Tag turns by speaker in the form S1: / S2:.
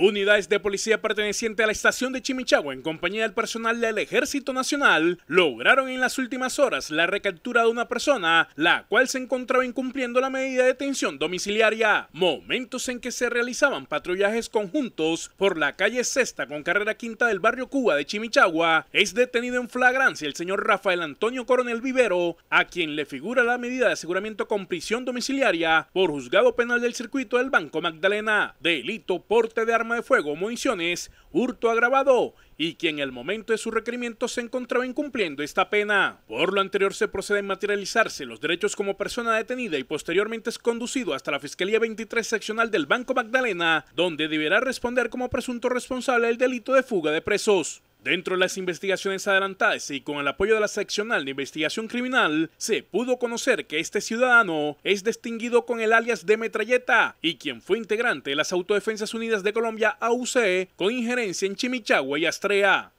S1: Unidades de policía perteneciente a la estación de Chimichagua, en compañía del personal del Ejército Nacional, lograron en las últimas horas la recaptura de una persona, la cual se encontraba incumpliendo la medida de detención domiciliaria. Momentos en que se realizaban patrullajes conjuntos por la calle Sexta con carrera quinta del barrio Cuba de Chimichagua, es detenido en flagrancia el señor Rafael Antonio Coronel Vivero, a quien le figura la medida de aseguramiento con prisión domiciliaria por juzgado penal del circuito del Banco Magdalena. Delito porte de armas de fuego o municiones, hurto agravado y quien en el momento de su requerimiento se encontraba incumpliendo esta pena. Por lo anterior se procede a materializarse los derechos como persona detenida y posteriormente es conducido hasta la Fiscalía 23 seccional del Banco Magdalena, donde deberá responder como presunto responsable del delito de fuga de presos. Dentro de las investigaciones adelantadas y con el apoyo de la seccional de investigación criminal, se pudo conocer que este ciudadano es distinguido con el alias de Metralleta y quien fue integrante de las Autodefensas Unidas de Colombia AUC con injerencia en Chimichagua y Astrea.